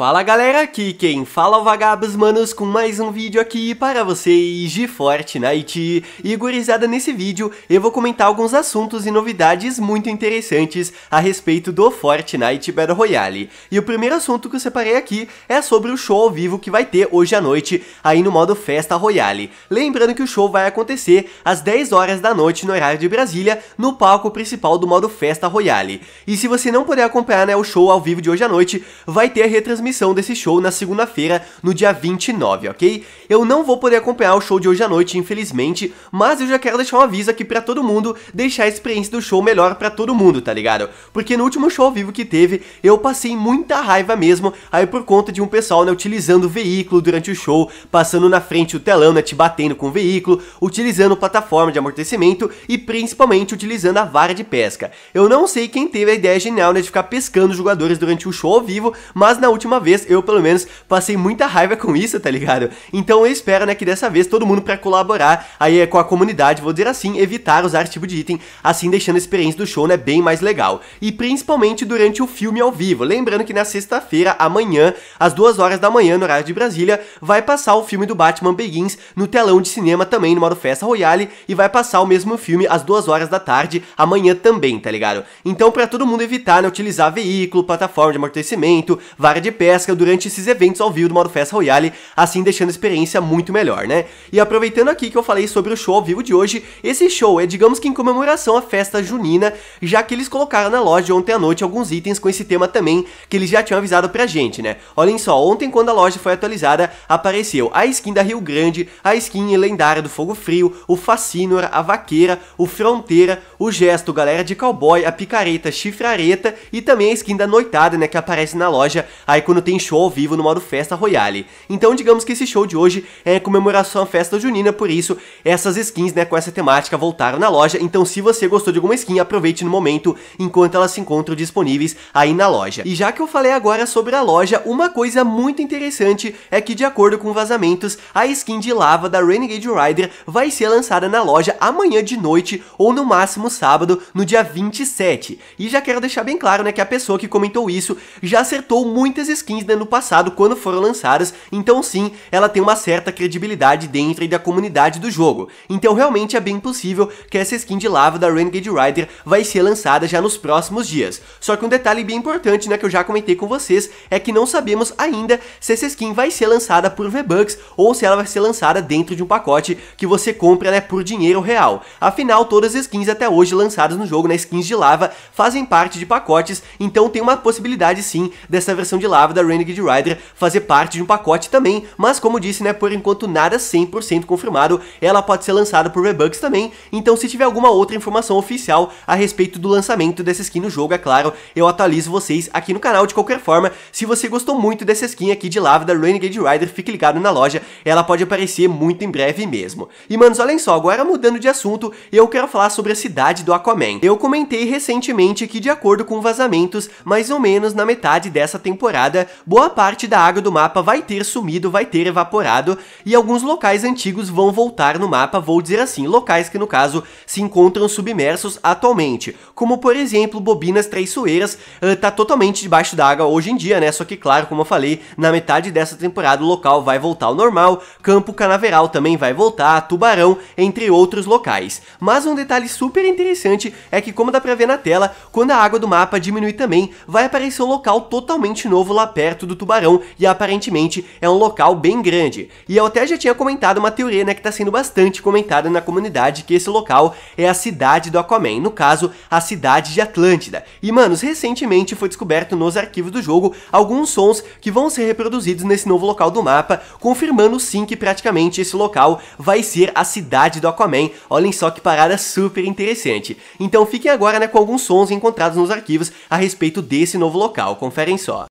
Fala galera, aqui quem fala é o Vagabos Manos com mais um vídeo aqui para vocês de Fortnite. E gurizada, nesse vídeo eu vou comentar alguns assuntos e novidades muito interessantes a respeito do Fortnite Battle Royale. E o primeiro assunto que eu separei aqui é sobre o show ao vivo que vai ter hoje à noite aí no modo Festa Royale. Lembrando que o show vai acontecer às 10 horas da noite no horário de Brasília, no palco principal do modo Festa Royale. E se você não puder acompanhar né, o show ao vivo de hoje à noite, vai ter a retransmissão transmissão desse show na segunda-feira, no dia 29, ok? Eu não vou poder acompanhar o show de hoje à noite, infelizmente, mas eu já quero deixar um aviso aqui para todo mundo, deixar a experiência do show melhor para todo mundo, tá ligado? Porque no último show ao vivo que teve, eu passei muita raiva mesmo, aí por conta de um pessoal, né, utilizando o veículo durante o show, passando na frente o telão, né, te batendo com o veículo, utilizando plataforma de amortecimento e principalmente utilizando a vara de pesca. Eu não sei quem teve a ideia genial, né, de ficar pescando jogadores durante o show ao vivo, mas na última vez, eu pelo menos passei muita raiva com isso, tá ligado? Então eu espero, né, que dessa vez todo mundo para colaborar aí é, com a comunidade, vou dizer assim, evitar usar esse tipo de item, assim deixando a experiência do show, né, bem mais legal. E principalmente durante o filme ao vivo. Lembrando que na sexta-feira, amanhã, às duas horas da manhã, no horário de Brasília, vai passar o filme do Batman Begins no telão de cinema também, no modo Festa Royale, e vai passar o mesmo filme às duas horas da tarde, amanhã também, tá ligado? Então, para todo mundo evitar, né, utilizar veículo, plataforma de amortecimento, vara de pesca durante esses eventos ao vivo do modo Festa Royale, assim deixando a experiência muito melhor, né? E aproveitando aqui que eu falei sobre o show ao vivo de hoje, esse show é digamos que em comemoração à festa junina, já que eles colocaram na loja ontem à noite alguns itens com esse tema também, que eles já tinham avisado pra gente, né? Olhem só, ontem quando a loja foi atualizada, apareceu a skin da Rio Grande, a skin lendária do Fogo Frio, o Fascinor, a Vaqueira, o Fronteira, o Gesto, Galera de Cowboy, a Picareta, Chifrareta e também a skin da Noitada, né, que aparece na loja, aí quando tem show ao vivo no modo Festa Royale. Então digamos que esse show de hoje é comemoração à festa junina, por isso essas skins né, com essa temática voltaram na loja, então se você gostou de alguma skin, aproveite no momento enquanto elas se encontram disponíveis aí na loja. E já que eu falei agora sobre a loja, uma coisa muito interessante é que de acordo com vazamentos, a skin de lava da Renegade Rider vai ser lançada na loja amanhã de noite ou no máximo sábado, no dia 27. E já quero deixar bem claro né, que a pessoa que comentou isso já acertou muitas skins skins do né, ano passado quando foram lançadas, então sim, ela tem uma certa credibilidade dentro da comunidade do jogo. Então realmente é bem possível que essa skin de lava da Renegade Rider vai ser lançada já nos próximos dias. Só que um detalhe bem importante, né, que eu já comentei com vocês, é que não sabemos ainda se essa skin vai ser lançada por V-Bucks ou se ela vai ser lançada dentro de um pacote que você compra, né, por dinheiro real. Afinal, todas as skins até hoje lançadas no jogo, né, skins de lava, fazem parte de pacotes, então tem uma possibilidade sim dessa versão de lava da Renegade Rider fazer parte de um pacote também, mas como disse, né, por enquanto nada 100% confirmado, ela pode ser lançada por Bucks também, então se tiver alguma outra informação oficial a respeito do lançamento dessa skin no jogo, é claro, eu atualizo vocês aqui no canal de qualquer forma, se você gostou muito dessa skin aqui de Lávida Renegade Rider, fique ligado na loja, ela pode aparecer muito em breve mesmo. E manos, olhem só, agora mudando de assunto, eu quero falar sobre a cidade do Aquaman. Eu comentei recentemente que de acordo com vazamentos, mais ou menos na metade dessa temporada, boa parte da água do mapa vai ter sumido, vai ter evaporado, e alguns locais antigos vão voltar no mapa, vou dizer assim, locais que no caso se encontram submersos atualmente, como por exemplo Bobinas Traiçoeiras, está totalmente debaixo da água hoje em dia, né, só que claro, como eu falei, na metade dessa temporada o local vai voltar ao normal, Campo Canaveral também vai voltar, Tubarão, entre outros locais. Mas um detalhe super interessante é que como dá pra ver na tela, quando a água do mapa diminui também, vai aparecer um local totalmente novo lá perto do tubarão e aparentemente é um local bem grande. E eu até já tinha comentado uma teoria né, que está sendo bastante comentada na comunidade que esse local é a cidade do Aquaman, no caso, a cidade de Atlântida. E manos, recentemente foi descoberto nos arquivos do jogo alguns sons que vão ser reproduzidos nesse novo local do mapa, confirmando sim que praticamente esse local vai ser a cidade do Aquaman. Olhem só que parada super interessante. Então fiquem agora né, com alguns sons encontrados nos arquivos a respeito desse novo local, conferem só.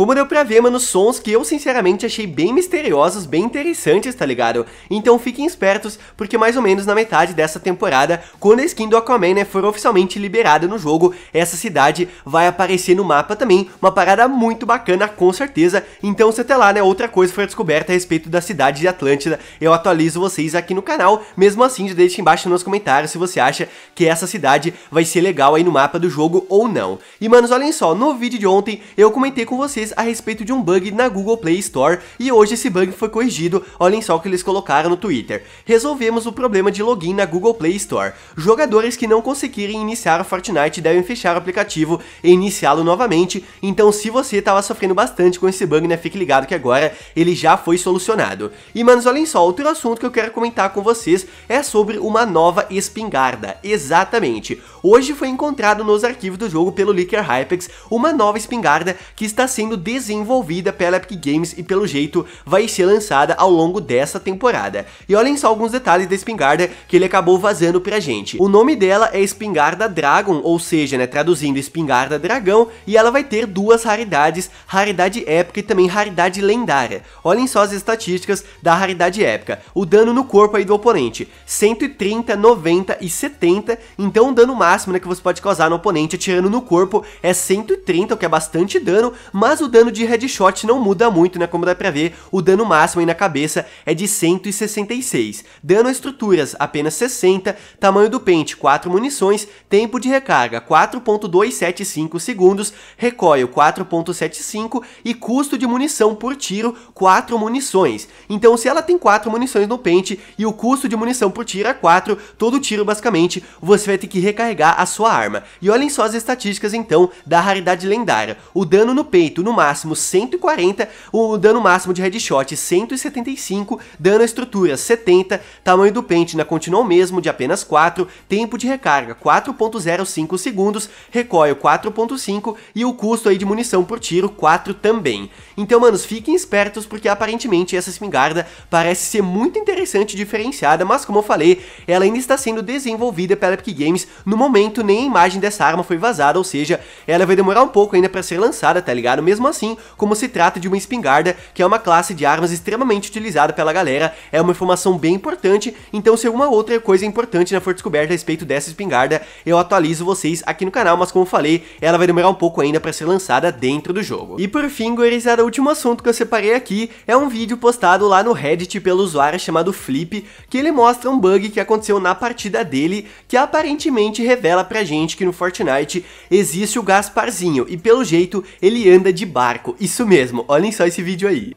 Como deu pra ver, mano, sons que eu sinceramente achei bem misteriosos, bem interessantes, tá ligado? Então fiquem espertos, porque mais ou menos na metade dessa temporada, quando a skin do Aquaman, né, for oficialmente liberada no jogo, essa cidade vai aparecer no mapa também, uma parada muito bacana com certeza, então se até lá, né, outra coisa for descoberta a respeito da cidade de Atlântida, eu atualizo vocês aqui no canal, mesmo assim já deixa embaixo nos comentários se você acha que essa cidade vai ser legal aí no mapa do jogo ou não. E manos, olhem só, no vídeo de ontem eu comentei com vocês a respeito de um bug na Google Play Store e hoje esse bug foi corrigido, olhem só o que eles colocaram no Twitter. Resolvemos o problema de login na Google Play Store. Jogadores que não conseguirem iniciar o Fortnite devem fechar o aplicativo e iniciá-lo novamente, então se você estava sofrendo bastante com esse bug, né, fique ligado que agora ele já foi solucionado. E manos, olhem só, outro assunto que eu quero comentar com vocês é sobre uma nova espingarda, exatamente. Hoje foi encontrado nos arquivos do jogo pelo Leaker Hypex uma nova espingarda que está sendo desenvolvida pela Epic Games e pelo jeito vai ser lançada ao longo dessa temporada. E olhem só alguns detalhes da espingarda que ele acabou vazando pra gente. O nome dela é Espingarda Dragon, ou seja, né, traduzindo Espingarda Dragão, e ela vai ter duas raridades, raridade épica e também raridade lendária. Olhem só as estatísticas da raridade épica. O dano no corpo aí do oponente, 130, 90 e 70, então o dano máximo né, que você pode causar no oponente atirando no corpo é 130, o que é bastante dano, mas o dano de headshot não muda muito, né? Como dá pra ver, o dano máximo aí na cabeça é de 166. Dano a estruturas, apenas 60. Tamanho do pente, 4 munições. Tempo de recarga, 4.275 segundos. Recoil, 4.75. E custo de munição por tiro, 4 munições. Então, se ela tem 4 munições no pente e o custo de munição por tiro é 4, todo tiro, basicamente, você vai ter que recarregar a sua arma. E olhem só as estatísticas, então, da raridade lendária. O dano no peito, no máximo 140, o dano máximo de headshot 175, dano à estrutura 70, tamanho do pente na o mesmo de apenas 4, tempo de recarga 4.05 segundos, recoil 4.5 e o custo aí de munição por tiro 4 também. Então, manos, fiquem espertos porque aparentemente essa espingarda parece ser muito interessante e diferenciada, mas como eu falei, ela ainda está sendo desenvolvida pela Epic Games, no momento nem a imagem dessa arma foi vazada, ou seja, ela vai demorar um pouco ainda para ser lançada, tá ligado? Mesmo mesmo assim, como se trata de uma espingarda, que é uma classe de armas extremamente utilizada pela galera, é uma informação bem importante, então se alguma outra coisa importante né, for descoberta a respeito dessa espingarda, eu atualizo vocês aqui no canal, mas como falei, ela vai demorar um pouco ainda para ser lançada dentro do jogo. E por fim, gurizada, o último assunto que eu separei aqui é um vídeo postado lá no Reddit pelo usuário chamado Flip, que ele mostra um bug que aconteceu na partida dele, que aparentemente revela pra gente que no Fortnite existe o Gasparzinho, e pelo jeito ele anda de barco, isso mesmo, olhem só esse vídeo aí.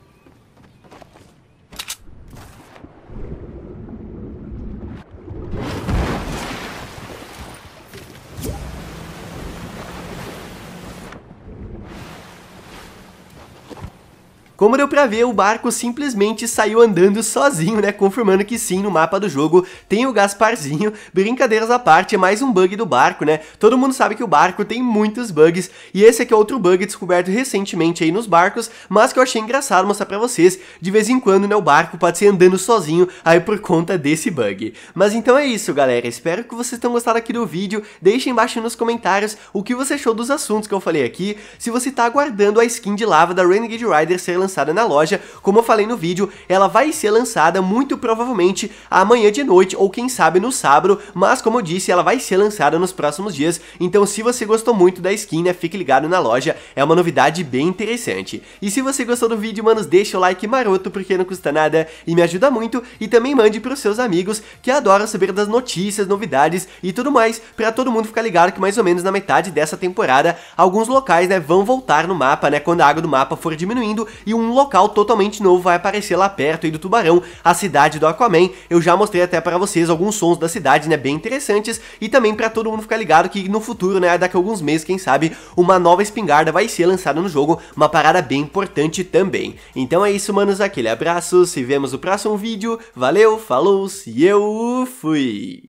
Como deu pra ver, o barco simplesmente saiu andando sozinho, né, confirmando que sim, no mapa do jogo tem o Gasparzinho. Brincadeiras à parte, é mais um bug do barco, né? Todo mundo sabe que o barco tem muitos bugs, e esse aqui é outro bug descoberto recentemente aí nos barcos, mas que eu achei engraçado mostrar pra vocês. De vez em quando, né, o barco pode ser andando sozinho aí por conta desse bug. Mas então é isso, galera. Espero que vocês tenham gostado aqui do vídeo. Deixem embaixo nos comentários o que você achou dos assuntos que eu falei aqui. Se você tá aguardando a skin de lava da Renegade Rider ser lançada lançada na loja. Como eu falei no vídeo, ela vai ser lançada muito provavelmente amanhã de noite ou quem sabe no sábado, mas como eu disse, ela vai ser lançada nos próximos dias, então se você gostou muito da skin, né, fique ligado na loja, é uma novidade bem interessante. E se você gostou do vídeo, manos, deixa o like maroto porque não custa nada e me ajuda muito e também mande para os seus amigos que adoram saber das notícias, novidades e tudo mais, para todo mundo ficar ligado que mais ou menos na metade dessa temporada, alguns locais, né, vão voltar no mapa, né, quando a água do mapa for diminuindo e um local totalmente novo vai aparecer lá perto aí do Tubarão, a cidade do Aquaman. Eu já mostrei até para vocês alguns sons da cidade, né, bem interessantes, e também para todo mundo ficar ligado que no futuro, né, daqui a alguns meses, quem sabe, uma nova espingarda vai ser lançada no jogo, uma parada bem importante também. Então é isso, manos, aquele abraço, se vemos no próximo vídeo, valeu, falou, e eu fui!